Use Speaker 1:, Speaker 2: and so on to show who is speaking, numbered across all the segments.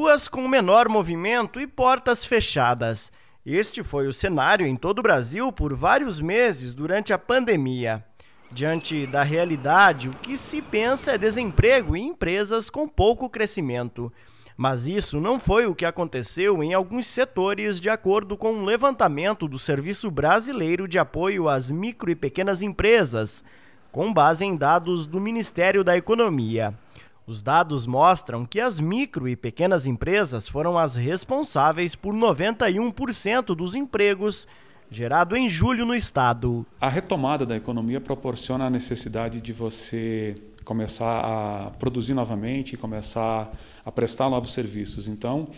Speaker 1: ruas com menor movimento e portas fechadas. Este foi o cenário em todo o Brasil por vários meses durante a pandemia. Diante da realidade, o que se pensa é desemprego e empresas com pouco crescimento. Mas isso não foi o que aconteceu em alguns setores, de acordo com um levantamento do Serviço Brasileiro de Apoio às Micro e Pequenas Empresas, com base em dados do Ministério da Economia. Os dados mostram que as micro e pequenas empresas foram as responsáveis por 91% dos empregos
Speaker 2: gerados em julho no estado. A retomada da economia proporciona a necessidade de você começar a produzir novamente, começar a prestar novos serviços. Então,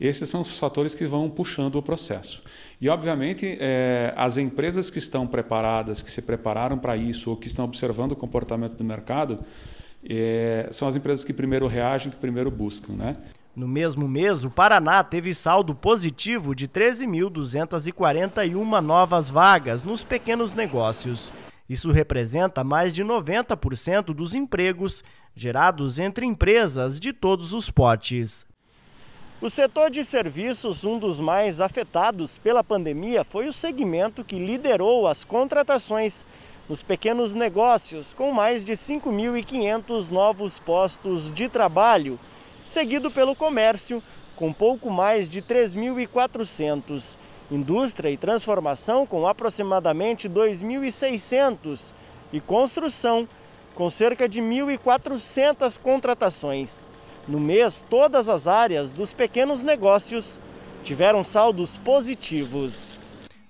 Speaker 2: esses são os fatores que vão puxando o processo. E, obviamente, é, as empresas que estão preparadas, que se prepararam para isso ou que estão observando o comportamento do mercado, é, são as empresas que primeiro reagem, que primeiro buscam. Né?
Speaker 1: No mesmo mês, o Paraná teve saldo positivo de 13.241 novas vagas nos pequenos negócios. Isso representa mais de 90% dos empregos gerados entre empresas de todos os potes. O setor de serviços, um dos mais afetados pela pandemia, foi o segmento que liderou as contratações os pequenos negócios, com mais de 5.500 novos postos de trabalho, seguido pelo comércio, com pouco mais de 3.400, indústria e transformação, com aproximadamente 2.600, e construção, com cerca de 1.400 contratações. No mês, todas as áreas dos pequenos negócios tiveram saldos positivos.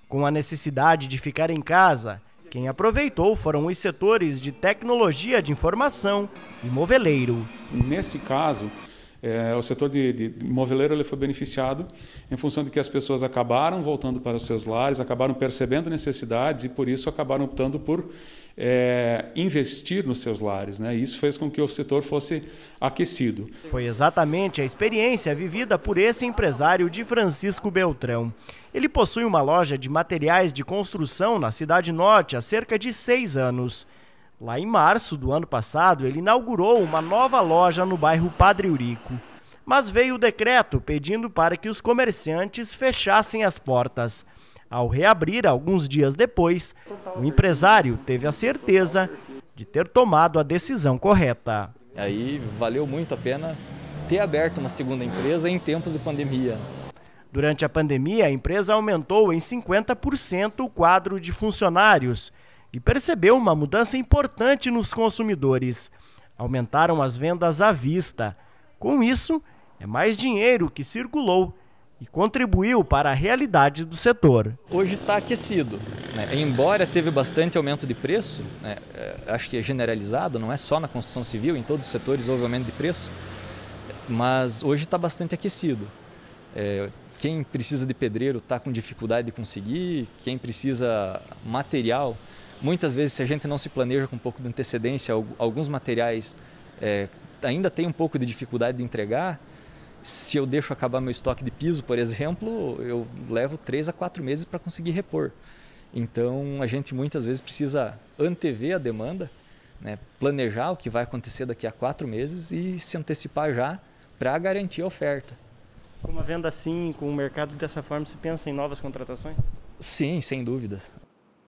Speaker 1: Com a necessidade de ficar em casa, quem aproveitou foram os setores de tecnologia
Speaker 2: de informação e moveleiro. Nesse caso, é, o setor de, de moveleiro ele foi beneficiado em função de que as pessoas acabaram voltando para os seus lares, acabaram percebendo necessidades e por isso acabaram optando por é, investir nos seus lares. Né? isso fez com que o setor fosse aquecido. Foi exatamente a experiência
Speaker 1: vivida por esse empresário de Francisco Beltrão. Ele possui uma loja de materiais de construção na Cidade Norte há cerca de seis anos. Lá em março do ano passado, ele inaugurou uma nova loja no bairro Padre Urico. Mas veio o decreto pedindo para que os comerciantes fechassem as portas. Ao reabrir alguns dias depois, o empresário teve a certeza de ter tomado a decisão correta.
Speaker 3: Aí valeu muito a pena ter aberto uma segunda empresa em tempos de pandemia.
Speaker 1: Durante a pandemia, a empresa aumentou em 50% o quadro de funcionários e percebeu uma mudança importante nos consumidores. Aumentaram as vendas à vista. Com isso, é mais dinheiro que circulou e contribuiu para a realidade do setor. Hoje está aquecido.
Speaker 3: Né? Embora teve bastante aumento de preço, né? É, acho que é generalizado, não é só na construção civil, em todos os setores houve aumento de preço, mas hoje está bastante aquecido. É, quem precisa de pedreiro está com dificuldade de conseguir, quem precisa material Muitas vezes, se a gente não se planeja com um pouco de antecedência, alguns materiais é, ainda tem um pouco de dificuldade de entregar. Se eu deixo acabar meu estoque de piso, por exemplo, eu levo três a quatro meses para conseguir repor. Então, a gente muitas vezes precisa antever a demanda, né? planejar o que vai acontecer daqui a quatro meses e se antecipar já para garantir a oferta.
Speaker 1: Com uma venda assim, com o mercado dessa forma, se pensa em novas contratações?
Speaker 3: Sim, sem dúvidas.